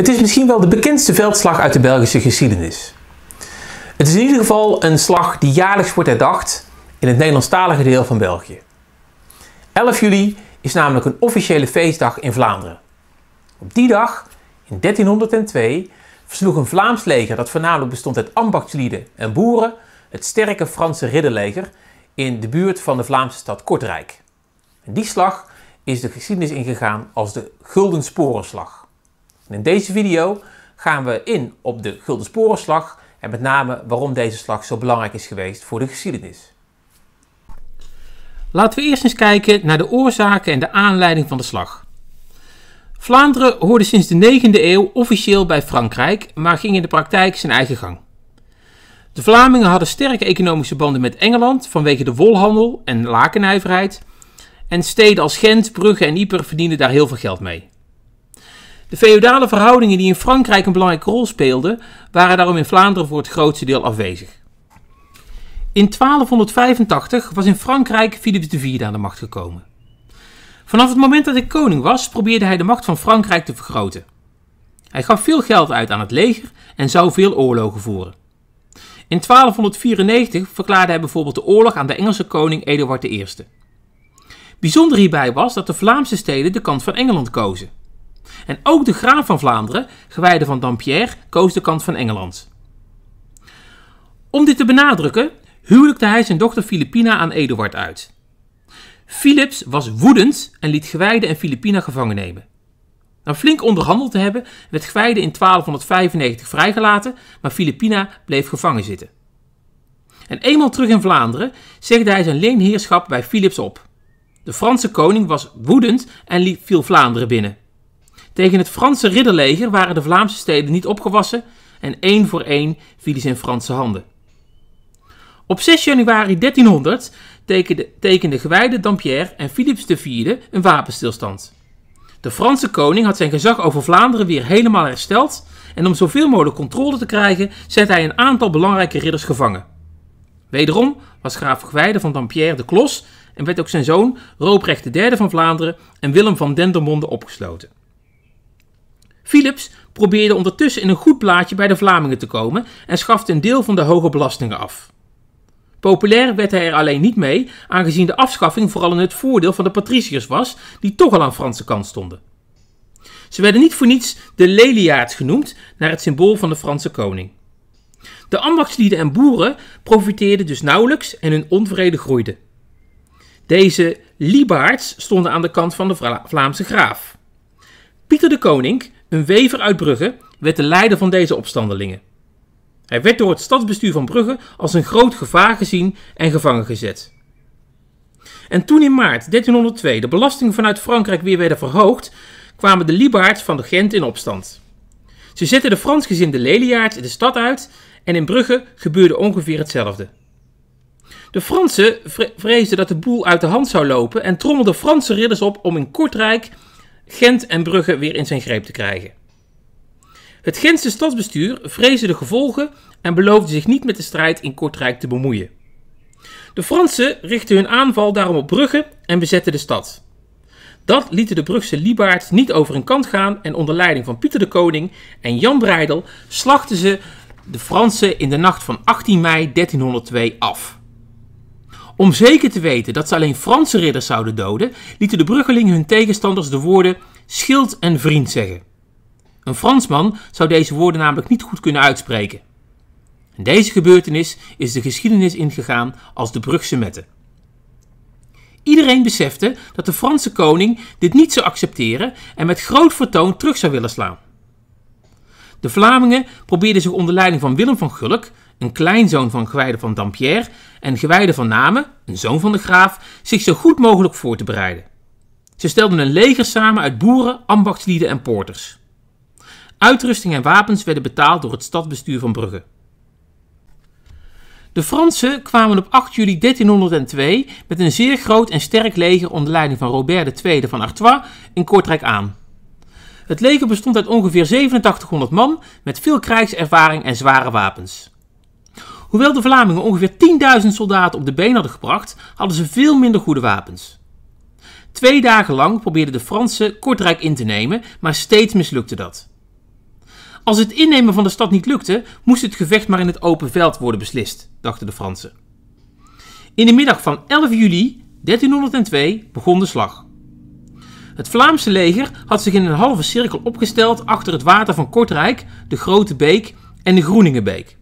Het is misschien wel de bekendste veldslag uit de Belgische geschiedenis. Het is in ieder geval een slag die jaarlijks wordt herdacht in het Nederlandstalige deel van België. 11 juli is namelijk een officiële feestdag in Vlaanderen. Op die dag, in 1302, versloeg een Vlaams leger dat voornamelijk bestond uit ambachtslieden en boeren het sterke Franse ridderleger in de buurt van de Vlaamse stad Kortrijk. En die slag is de geschiedenis ingegaan als de Gulden Sporenslag in deze video gaan we in op de Gulden Sporenslag en met name waarom deze slag zo belangrijk is geweest voor de geschiedenis. Laten we eerst eens kijken naar de oorzaken en de aanleiding van de slag. Vlaanderen hoorde sinds de 9e eeuw officieel bij Frankrijk, maar ging in de praktijk zijn eigen gang. De Vlamingen hadden sterke economische banden met Engeland vanwege de wolhandel en lakennijverheid, En steden als Gent, Brugge en Yper verdienden daar heel veel geld mee. De feodale verhoudingen die in Frankrijk een belangrijke rol speelden, waren daarom in Vlaanderen voor het grootste deel afwezig. In 1285 was in Frankrijk Philips IV aan de macht gekomen. Vanaf het moment dat hij koning was, probeerde hij de macht van Frankrijk te vergroten. Hij gaf veel geld uit aan het leger en zou veel oorlogen voeren. In 1294 verklaarde hij bijvoorbeeld de oorlog aan de Engelse koning Eduard I. Bijzonder hierbij was dat de Vlaamse steden de kant van Engeland kozen. En ook de graaf van Vlaanderen, gewijde van Dampierre, koos de kant van Engeland. Om dit te benadrukken, huwelijkte hij zijn dochter Filipina aan Eduard uit. Philips was woedend en liet Gewijde en Filipina gevangen nemen. Na flink onderhandeld te hebben, werd Gewijde in 1295 vrijgelaten, maar Filipina bleef gevangen zitten. En eenmaal terug in Vlaanderen zegde hij zijn leenheerschap bij Philips op. De Franse koning was woedend en liet viel Vlaanderen binnen. Tegen het Franse ridderleger waren de Vlaamse steden niet opgewassen en één voor één vielen ze in Franse handen. Op 6 januari 1300 tekenden tekende gewijde Dampierre en Philips IV een wapenstilstand. De Franse koning had zijn gezag over Vlaanderen weer helemaal hersteld en om zoveel mogelijk controle te krijgen zette hij een aantal belangrijke ridders gevangen. Wederom was graaf Gwijde van Dampierre de klos en werd ook zijn zoon Rooprecht III van Vlaanderen en Willem van Dendermonde opgesloten. Philips probeerde ondertussen in een goed blaadje bij de Vlamingen te komen en schafte een deel van de hoge belastingen af. Populair werd hij er alleen niet mee, aangezien de afschaffing vooral in het voordeel van de patriciërs was, die toch al aan Franse kant stonden. Ze werden niet voor niets de leliaards genoemd, naar het symbool van de Franse koning. De ambachtslieden en boeren profiteerden dus nauwelijks en hun onvrede groeide. Deze libaards stonden aan de kant van de Vlaamse graaf. Pieter de Koning, een wever uit Brugge, werd de leider van deze opstandelingen. Hij werd door het stadsbestuur van Brugge als een groot gevaar gezien en gevangen gezet. En toen in maart 1302 de belastingen vanuit Frankrijk weer werden verhoogd, kwamen de Liebaards van de Gent in opstand. Ze zetten de Fransgezinde Leliaards de stad uit en in Brugge gebeurde ongeveer hetzelfde. De Fransen vreesden dat de boel uit de hand zou lopen en trommelden Franse ridders op om in Kortrijk Gent en Brugge weer in zijn greep te krijgen. Het Gentse stadsbestuur vreesde de gevolgen en beloofde zich niet met de strijd in Kortrijk te bemoeien. De Fransen richtten hun aanval daarom op Brugge en bezetten de stad. Dat lieten de Brugse Liebaards niet over hun kant gaan en onder leiding van Pieter de Koning en Jan Breidel slachten ze de Fransen in de nacht van 18 mei 1302 af. Om zeker te weten dat ze alleen Franse ridders zouden doden, lieten de Bruggelingen hun tegenstanders de woorden schild en vriend zeggen. Een Fransman zou deze woorden namelijk niet goed kunnen uitspreken. deze gebeurtenis is de geschiedenis ingegaan als de Brugse Metten. Iedereen besefte dat de Franse koning dit niet zou accepteren en met groot vertoon terug zou willen slaan. De Vlamingen probeerden zich onder leiding van Willem van Gulk een kleinzoon van Gwijde van Dampierre en Gwijde van Namen, een zoon van de graaf, zich zo goed mogelijk voor te bereiden. Ze stelden een leger samen uit boeren, ambachtslieden en porters. Uitrusting en wapens werden betaald door het stadsbestuur van Brugge. De Fransen kwamen op 8 juli 1302 met een zeer groot en sterk leger onder leiding van Robert II van Artois in Kortrijk aan. Het leger bestond uit ongeveer 8700 man met veel krijgservaring en zware wapens. Hoewel de Vlamingen ongeveer 10.000 soldaten op de been hadden gebracht, hadden ze veel minder goede wapens. Twee dagen lang probeerden de Fransen Kortrijk in te nemen, maar steeds mislukte dat. Als het innemen van de stad niet lukte, moest het gevecht maar in het open veld worden beslist, dachten de Fransen. In de middag van 11 juli 1302 begon de slag. Het Vlaamse leger had zich in een halve cirkel opgesteld achter het water van Kortrijk, de Grote Beek en de Groeningebeek.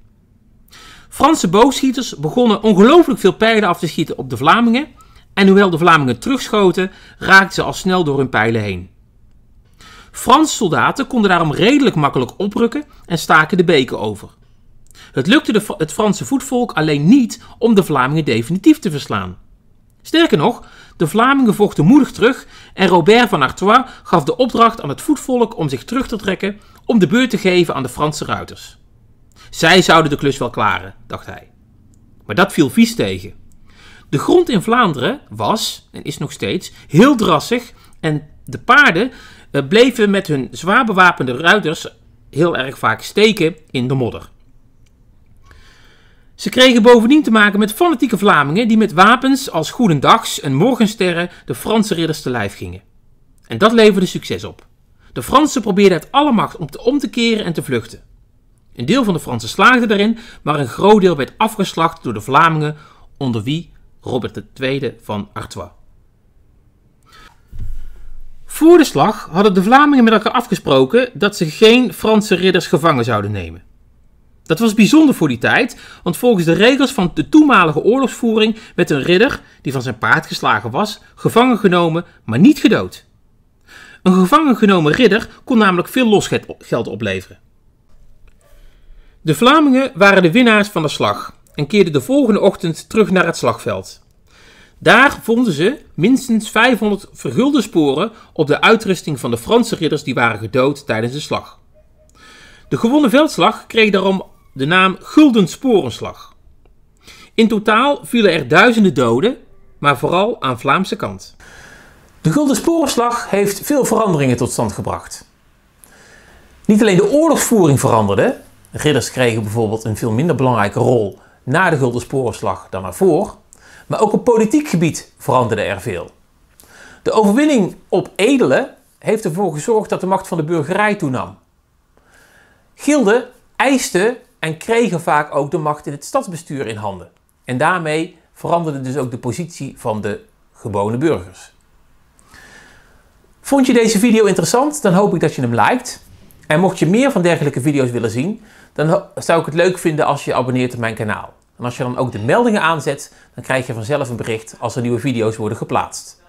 Franse boogschieters begonnen ongelooflijk veel pijlen af te schieten op de Vlamingen. En hoewel de Vlamingen terugschoten, raakten ze al snel door hun pijlen heen. Franse soldaten konden daarom redelijk makkelijk oprukken en staken de beken over. Het lukte de, het Franse voetvolk alleen niet om de Vlamingen definitief te verslaan. Sterker nog, de Vlamingen vochten moedig terug en Robert van Artois gaf de opdracht aan het voetvolk om zich terug te trekken om de beurt te geven aan de Franse ruiters. Zij zouden de klus wel klaren, dacht hij. Maar dat viel vies tegen. De grond in Vlaanderen was, en is nog steeds, heel drassig en de paarden eh, bleven met hun zwaar bewapende ruiters heel erg vaak steken in de modder. Ze kregen bovendien te maken met fanatieke Vlamingen die met wapens als Goedendags en Morgensterren de Franse ridders te lijf gingen. En dat leverde succes op. De Fransen probeerden het alle macht om te, om te keren en te vluchten. Een deel van de Fransen slaagde daarin, maar een groot deel werd afgeslacht door de Vlamingen, onder wie Robert II van Artois. Voor de slag hadden de Vlamingen met elkaar afgesproken dat ze geen Franse ridders gevangen zouden nemen. Dat was bijzonder voor die tijd, want volgens de regels van de toenmalige oorlogsvoering werd een ridder, die van zijn paard geslagen was, gevangen genomen, maar niet gedood. Een gevangen genomen ridder kon namelijk veel losgeld opleveren. De Vlamingen waren de winnaars van de slag en keerden de volgende ochtend terug naar het slagveld. Daar vonden ze minstens 500 vergulde sporen op de uitrusting van de Franse ridders die waren gedood tijdens de slag. De gewonnen veldslag kreeg daarom de naam Gulden Sporenslag. In totaal vielen er duizenden doden, maar vooral aan Vlaamse kant. De Gulden Sporenslag heeft veel veranderingen tot stand gebracht. Niet alleen de oorlogsvoering veranderde, Ridders kregen bijvoorbeeld een veel minder belangrijke rol na de Gulden Sporenslag dan ervoor, maar ook op politiek gebied veranderde er veel. De overwinning op edelen heeft ervoor gezorgd dat de macht van de burgerij toenam. Gilden eisten en kregen vaak ook de macht in het stadsbestuur in handen. En daarmee veranderde dus ook de positie van de gewone burgers. Vond je deze video interessant? Dan hoop ik dat je hem liked. En mocht je meer van dergelijke video's willen zien, dan zou ik het leuk vinden als je, je abonneert op mijn kanaal. En als je dan ook de meldingen aanzet, dan krijg je vanzelf een bericht als er nieuwe video's worden geplaatst.